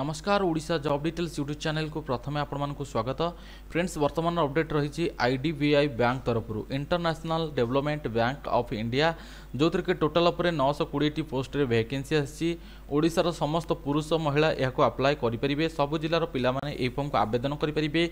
নমস্কার Odisha job details YouTube চ্যানেলকে প্রথমে আপনার স্বাগত ফ্রেন্ডস বর্তমান অপডেট রয়েছে আইডিবিআই ব্যাঙ্ক তরফর international development bank of India ଯେଉଁଥିରେକି ଟୋଟାଲ୍ ଉପରେ ନଅଶହ କୋଡ଼ିଏଟି ପୋଷ୍ଟରେ ଭ୍ୟାକେନ୍ସି ଆସିଛି ଓଡ଼ିଶାର ସମସ୍ତ ପୁରୁଷ ମହିଳା ଏହାକୁ ଆପ୍ଲାଏ କରିପାରିବେ ସବୁ ଜିଲ୍ଲାର ପିଲାମାନେ ଏହି ଫର୍ମକୁ ଆବେଦନ କରିପାରିବେ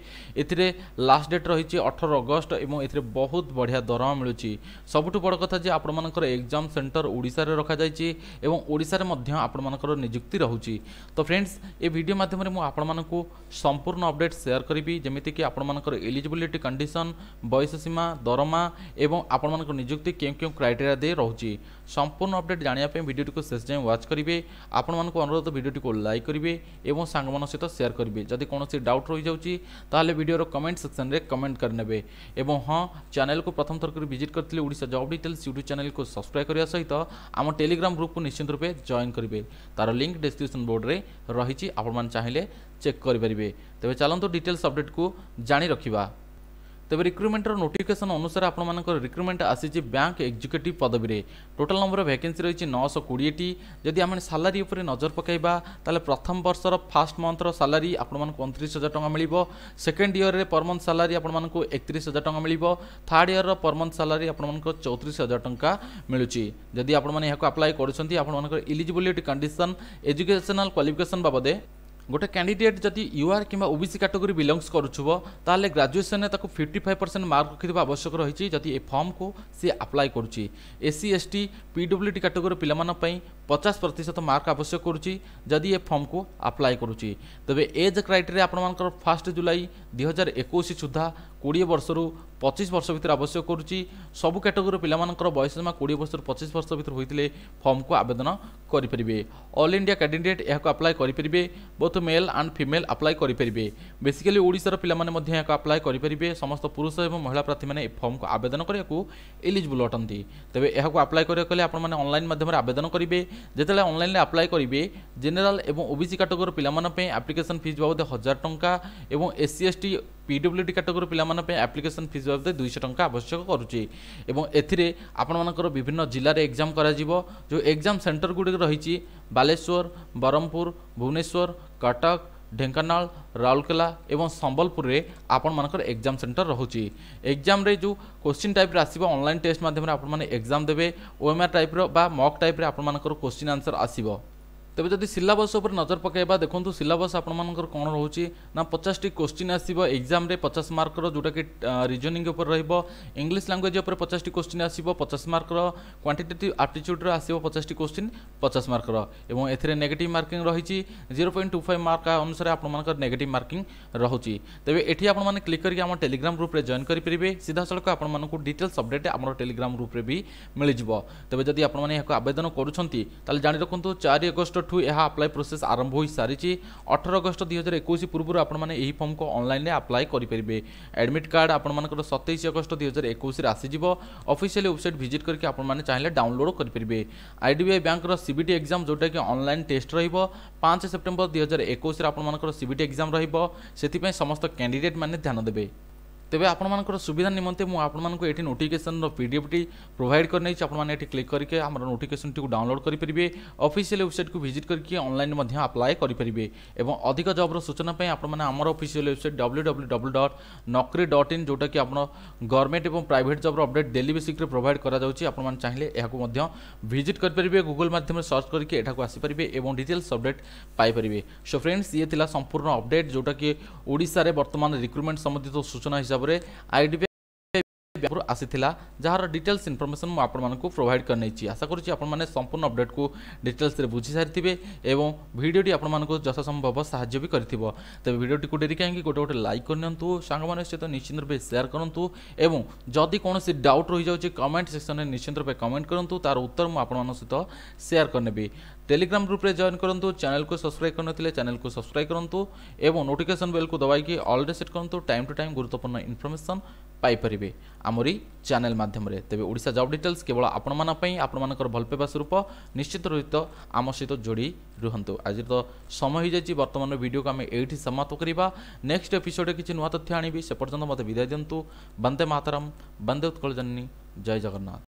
ଏଥିରେ ଲାଷ୍ଟ ଡେଟ୍ ରହିଛି ଅଠର ଅଗଷ୍ଟ ଏବଂ ଏଥିରେ ବହୁତ ବଢ଼ିଆ ଦରମା ମିଳୁଛି ସବୁଠୁ ବଡ଼ କଥା ଯେ ଆପଣମାନଙ୍କର ଏକ୍ଜାମ୍ ସେଣ୍ଟର ଓଡ଼ିଶାରେ ରଖାଯାଇଛି ଏବଂ ଓଡ଼ିଶାରେ ମଧ୍ୟ ଆପଣମାନଙ୍କର ନିଯୁକ୍ତି ରହୁଛି ତ ଫ୍ରେଣ୍ଡସ୍ ଏ ଭିଡ଼ିଓ ମାଧ୍ୟମରେ ମୁଁ ଆପଣମାନଙ୍କୁ ସମ୍ପୂର୍ଣ୍ଣ ଅପଡ଼େଟ୍ ସେୟାର କରିବି ଯେମିତିକି ଆପଣମାନଙ୍କର ଏଲିଜିବିଲିଟି କଣ୍ଡିସନ୍ ବୟସ ସୀମା ଦରମା ଏବଂ ଆପଣମାନଙ୍କର ନିଯୁକ୍ତି କେଉଁ କେଉଁ କ୍ରାଇଟେରିଆ ଦେଇ ରହୁଛି ସମ୍ପୂର୍ଣ୍ଣ ଅପଡ଼େଟ୍ ଜାଣିବା ପାଇଁ ଭିଡ଼ିଓଟିକୁ ଶେଷ ଯାଏଁ ୱାଚ୍ କରିବେ ଆପଣମାନଙ୍କୁ ଅନୁରୋଧ ଭିଡ଼ିଓଟିକୁ ଲାଇକ୍ କରିବେ ଏବଂ ସାଙ୍ଗମାନଙ୍କ ସହିତ ସେୟାର କରିବେ ଯଦି କୌଣସି ଡାଉଟ୍ ରହିଯାଉଛି ତାହେଲେ ଭିଡ଼ିଓର କମେଣ୍ଟ ସେକ୍ସନରେ କମେଣ୍ଟ କରିନେବେ ଏବଂ ହଁ ଚ୍ୟାନେଲକୁ ପ୍ରଥମ ଥରକରି ଭିଜିଟ୍ କରିଥିଲେ ଓଡ଼ିଶା ଜବ୍ ଡିଟେଲ୍ସ ୟୁଟ୍ୟୁବ୍ ଚ୍ୟାନେଲକୁ ସବସ୍କ୍ରାଇବ୍ କରିବା ସହିତ ଆମ ଟେଲିଗ୍ରାମ ଗ୍ରୁପକୁ ନିଶ୍ଚିନ୍ତ ରୂପେ ଜଏନ୍ କରିବେ ତାର ଲିଙ୍କ ଡେସ୍କ୍ରିପସନ୍ ବୋର୍ଡ଼ରେ ରହି ରହିଛି ଆପଣମାନେ ଚାହିଁଲେ ଚେକ୍ କରିପାରିବେ ତେବେ ଚାଲନ୍ତୁ ଡିଟେଲ୍ସ ଅପଡ଼େଟ୍କୁ ଜାଣି ରଖିବା ତେବେ ରିକ୍ରୁଟମେଣ୍ଟର ନୋଟିଫିକେସନ୍ ଅନୁସାରେ ଆପଣମାନଙ୍କର ରିକ୍ରୁଟମେଣ୍ଟ ଆସିଛି ବ୍ୟାଙ୍କ ଏକ୍ଜିକ୍ୟୁଟିଭ୍ ପଦବୀରେ ଟୋଟାଲ୍ ନମ୍ବର ଭ୍ୟାକେନ୍ସି ରହିଛି ନଅଶହ କୋଡ଼ିଏଟି ଯଦି ଆମେ ସାଲାରୀ ଉପରେ ନଜର ପକାଇବା ତାହେଲେ ପ୍ରଥମ ବର୍ଷର ଫାର୍ଷ୍ଟ ମନ୍ଥର ସାଲାରୀ ଆପଣମାନଙ୍କୁ ଅଣତିରିଶ ହଜାର ଟଙ୍କା ମିଳିବ ସେକେଣ୍ଡ ଇୟର୍ରେ ପର୍ ମନ୍ଥ ସାଲାରୀ ଆପଣମାନଙ୍କୁ ଏକତିରିଶ ହଜାର ଟଙ୍କା ମିଳିବ ଥାର୍ଡ଼ ଇୟର୍ର ପର୍ ମନ୍ଥ ସାଲାରୀ ଆପଣମାନଙ୍କୁ ଚଉତିରିଶ ହଜାର ଟଙ୍କା ମିଳୁଛି ଯଦି ଆପଣମାନେ ଏହାକୁ ଆପ୍ଲାଏ କରୁଛନ୍ତି ଆପଣମାନଙ୍କର ଇଲିଜିବିଲିଟି କଣ୍ଡିସନ୍ ଏଜୁକେସନାଲ୍ କ୍ୱାଲିଫିକେସନ୍ ବାବଦେ গোটে ক্যাডিডেট যদি ইউআর কিংবা ওবিসি ক্যাটেগোরি বিলংস করুব তাহলে গ্রাজুয়েসনে তাকে ফিফটি ফাইভ পরসেন্ট মার্ক রক্ষা আবশ্যক রয়েছে যদি এ ফর্মকে সি আপ্লাই করছে এসি এসটি পিডব্লুটি ক্যাটেগোরি পিলামানপাই পচাশ প্রত মার্ক আবশ্যক করছে যদি এ ফর্মকে আপ্লাই করছে তবে এজ ক্রাইটেরিয়া আপনার ফার্স্ট জুলাই দুই হাজার একুশ সুদ্ধা কোড়িয়ে বর্ষর পঁচিশ বর্ষ ভিতরে আবশ্যক করুচি সবু ক্যাটেগোরি পিলামানকর বয়স সীমা কোড়িয়ে বর্ষর পঁচিশ বর্ষ ভিতরে হয়েছে ফর্মকু আবেদন করে অল ইন্ডিয়া ক্যাডিডেট এখন আপ্লাই করে both male and female apply করে বেসিকালি ওড়শার পিলামানে এখন আপ্লাই করে সমস্ত পুরুষ এবং মহিলা প্রার্থী মানে এই ফর্মকু আবেদন করা এলিজিবল অটান্তি তবে এখন আপ্লাই করা গেলে আপনার অনলাইন মাধ্যমে আবেদন করবে যেত অনলাইনে আপ্লাই করবে জেনেল এবং ওবিসি ক্যাটেগোরি পিলামানে আপ্লিকেসন ফিজ বাবদ হাজার টঙ্কা এবং এসসি এসটি পিডব্লুডি ক্যাটগোরি পিলামানে আপ্লিকেশন ফিজ বাবদ দুইশ টঙ্কা আবশ্যক করুচি এবং এতে আপনার বিভিন্ন জেলার এক্সাম করা যে এক্সাম সেটর গুড় রয়েছে বালেশ্বর ব্রহ্মপুর ভুবনেশ্বর কটক ঢেঙ্কানাল রাউরকেলা এবং সম্বলপুরে আপনার এক্সাম সেটর রয়েছে এক্সামে যে কোশ্চিন টাইপ্রে আসব অনলাইন টেস্ট মাধ্যমে আপনার এক্সাম দেবে ওএমআর টাইপ্র বা মক টাইপ্রে আপনার কোশ্চিন আনসর আসবে ତେବେ ଯଦି ସିଲାବସ୍ ଉପରେ ନଜର ପକାଇବା ଦେଖନ୍ତୁ ସିଲାବସ୍ ଆପଣମାନଙ୍କର କ'ଣ ରହୁଛି ନା ପଚାଶଟି କୋଶ୍ଚିନ୍ ଆସିବ ଏକ୍ଜାମ୍ରେ ପଚାଶ ମାର୍କର ଯେଉଁଟାକି ରିଜନିଂ ଉପରେ ରହିବ ଇଂଲିଶ ଲାଙ୍ଗୁଏଜ୍ ଉପରେ ପଚାଶଟି କୋଶ୍ଚିନ୍ ଆସିବ ପଚାଶ ମାର୍କର କ୍ୱାଣ୍ଟିଟେଟିଭ୍ ଆପ୍ଟିଚ୍ୟୁଡ଼୍ର ଆସିବ ପଚାଶଟି କୋଶ୍ଚିନ୍ ପଚାଶ ମାର୍କର ଏବଂ ଏଥିରେ ନେଗେଟିଭ୍ ମାର୍କିଂ ରହିଛି zero point two five mark ଅନୁସାରେ ଆପଣମାନଙ୍କର ନେଗେଟିଭ୍ ମାର୍କିଂ ରହୁଛି ତେବେ ଏଠି ଆପଣମାନେ କ୍ଲିକ୍ କରିକି ଆମ ଟେଲିଗ୍ରାମ ଗ୍ରୁପ୍ରେ ଜଏନ୍ କରିପାରିବେ ସିଧାସଳଖ ଆପଣମାନଙ୍କୁ ଡିଟେଲ୍ସ ଅପଡ଼େଟ୍ ଆମର ଟେଲିଗ୍ରାମ ଗ୍ରୁପ୍ରେ ବି ମିଳିଯିବ ତେବେ ଯଦି ଆପଣମାନେ ଏହାକୁ ଆବେଦନ କରୁଛନ୍ତି ତାହେଲେ ଜାଣି ରଖନ୍ତୁ ଚାରି ଅଗଷ୍ଟ ଠୁ ଏହା ଆପ୍ଲାଏ ପ୍ରୋସେସ୍ ଆରମ୍ଭ ହୋଇସାରିଛି ଅଠର ଅଗଷ୍ଟ ଦୁଇହଜାର ଏକୋଇଶ ପୂର୍ବରୁ ଆପଣମାନେ ଏହି ଫର୍ମକୁ ଅନଲାଇନ୍ରେ ଆପ୍ଲାଏ କରିପାରିବେ ଆଡ଼ମିଟ୍ କାର୍ଡ଼ ଆପଣମାନଙ୍କର ସତେଇଶ ଅଗଷ୍ଟ ଦୁଇହଜାର ଏକୋଇଶରେ ଆସିଯିବ ଅଫିସିଆଲି ୱେବସାଇଟ୍ ଭିଜିଟ୍ କରିକି ଆପଣମାନେ ଚାହିଁଲେ ଡାଉନଲୋଡ଼୍ କରିପାରିବେ ଆଇ ଡି ବି ଆଇ ବ୍ୟାଙ୍କର ସି ବି ଟି ଏକ୍ଜାମ୍ ଯେଉଁଟାକି ଅନଲାଇନ୍ ଟେଷ୍ଟ ରହିବ ପାଞ୍ଚ ସେପ୍ଟେମ୍ବର ଦୁଇହଜାର ଏକୋଇଶରେ ଆପଣମାନଙ୍କର ଟି ଏକ୍ଜାମ୍ ରହିବ ସେଥିପାଇଁ ସମସ୍ତ କ୍ୟାଣ୍ଡିଡେଟ୍ ମାନେ ଧ୍ୟାନ ଦେବେ ତେବେ ଆପଣମାନଙ୍କର ସୁବିଧା ନିମନ୍ତେ ମୁଁ ଆପଣମାନଙ୍କୁ ଏଠି ନୋଟିଫିକେସନ୍ର ପି ଡି ଏଫ୍ଟି ପ୍ରୋଭାଇଡ଼ କରିନେଇଛି ଆପଣମାନେ ଏଠି କ୍ଲିକ୍ କରିକି ଆମର ନୋଟିଫିକେସନ୍ଟିକୁ ଡାଉନଲୋଡ଼ କରିପାରିବେ ଅଫିସିଆଲ୍ ୱେବସାଇଟ୍କୁ ଭିଜିଟ୍ କରିକି ଅନଲାଇନ୍ ମଧ୍ୟ ଆପ୍ଲାଏ କରିପାରିବେ ଏବଂ ଅଧିକ ଜବ୍ର ସୂଚନା ପାଇଁ ଆପଣମାନେ ଆମର official website W W W dot Naukri dot in ଯେଉଁଟାକି ଆପଣ ଗଭର୍ଣ୍ଣମେଣ୍ଟ ଏବଂ ପ୍ରାଇଭେଟ୍ ଜବ୍ର ଅପଡ଼େଟ୍ ଡେଲି ବେସିକ୍ରେ ପ୍ରୋଭାଇଡ଼ କରାଯାଉଛି ଆପଣମାନେ ଚାହିଁଲେ ଏହାକୁ ମଧ୍ୟ ଭିଜିଟ୍ କରିପାରିବେ ଗୁଗୁଲ୍ ମାଧ୍ୟମରେ ସର୍ଚ୍ଚ କରିକି ଏଠାକୁ ଆସିପାରିବେ ଏବଂ ଡିଟେଲ୍ସ ଅପଡ଼େଟ୍ ପାଇପାରିବେ ସୋ ଫ୍ରେଣ୍ଡସ୍ ଇଏ ଥିଲା ସମ୍ପୂର୍ଣ୍ଣ ଅପଡ଼େଟ୍ ଯେଉଁଟାକି ଓଡ଼ିଶାରେ ବର୍ତ୍ତମାନ ରିକ୍ରୁଟମେଣ୍ଟ ସମ୍ବନ୍ଧିତ ସୂଚନା ହିସାବରେ হিসাবে আইডিবি ବ୍ୟାଙ୍କରୁ ଆସିଥିଲା ଯାହାର ଡିଟେଲ୍ସ ଇନଫର୍ମେସନ୍ ମୁଁ ଆପଣମାନଙ୍କୁ ପ୍ରୋଭାଇଡ଼ କରିନେଇଛି ଆଶା କରୁଛି ଆପଣମାନେ ସମ୍ପୂର୍ଣ୍ଣ ଅପଡେଟ୍କୁ ଡିଟେଲ୍ସରେ ବୁଝିସାରିଥିବେ ଏବଂ ଭିଡ଼ିଓଟି ଆପଣମାନଙ୍କୁ ଯଥାସମ୍ଭବ ସାହାଯ୍ୟ ବି କରିଥିବ ତେବେ ଭିଡ଼ିଓଟିକୁ ଡେରି କାହିଁକି ଗୋଟେ ଗୋଟେ ଲାଇକ୍ କରିନିଅନ୍ତୁ ସାଙ୍ଗମାନଙ୍କ ସହିତ ନିଶ୍ଚିନ୍ତ ରୂପେ ସେୟାର କରନ୍ତୁ ଏବଂ ଯଦି କୌଣସି ଡାଉଟ୍ ରହିଯାଉଛି କମେଣ୍ଟ ସେକ୍ସନରେ ନିଶ୍ଚିନ୍ତ ରୂପେ କମେଣ୍ଟ କରନ୍ତୁ ତାର ଉତ୍ତର ମୁଁ ଆପଣମାନଙ୍କ ସହିତ ସେୟାର କରିନେବି টেলিগ্রাম গ্রুপে ଜଏନ୍ କରନ୍ତୁ ଚ୍ୟାନେଲ୍କୁ সবসক্রাইব କରିନଥିଲେ ଚ୍ୟାନେଲ୍କୁ ସବସ୍କ୍ରାଇବ୍ କରନ୍ତୁ ଏବଂ নোটিফিকেসন বেলকু ଦବାଇକି অলরে ସେଟ୍ କରନ୍ତୁ ଟାଇମ୍ ଟୁ ଟାଇମ୍ ଗୁରୁତ୍ୱପୂର୍ଣ୍ଣ ইনফরমেশন ପାଇପାରିବେ ଆମରି ଚ୍ୟାନେଲ୍ ମାଧ୍ୟମରେ ତେବେ ଓଡ଼ିଶା ଜବ୍ ଡିଟେଲ୍ସ କେବଳ ଆପଣମାନଙ୍କ ପାଇଁ ଆପଣମାନଙ୍କର ଭଲ ପାଇବା ସ୍ୱରୂପ ନିଶ୍ଚିତ ରହିତ ଆମ ସହିତ ଯୋଡ଼ି ରୁହନ୍ତୁ ଆଜିର ତ ସମୟ ହୋଇଯାଇଛି ବର୍ତ୍ତମାନର ଭିଡ଼ିଓକୁ ଆମେ ଏଇଠି ସମାପ୍ତ କରିବା ନେକ୍ସଟ ଏପିସୋଡ଼ରେ କିଛି ନୂଆ ତଥ୍ୟ ଆଣିବି ସେ ପର୍ଯ୍ୟନ୍ତ ମୋତେ ବିଦାୟ ଦିଅନ୍ତୁ ବନ୍ଦେ ମାତାରମ୍ ବନ୍ଦେ ଉତ୍କଳ ଜନନୀ ଜୟ ଜଗନ୍ନାଥ